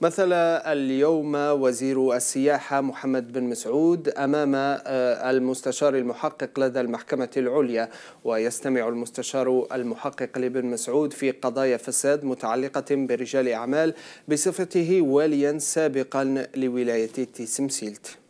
مثل اليوم وزير السياحة محمد بن مسعود أمام آه، المستشار المحقق لدى المحكمة العليا ويستمع المستشار المحقق لبن مسعود في قضايا فساد متعلقة برجال أعمال بصفته واليا سابقا لولاية تيسمسيلت.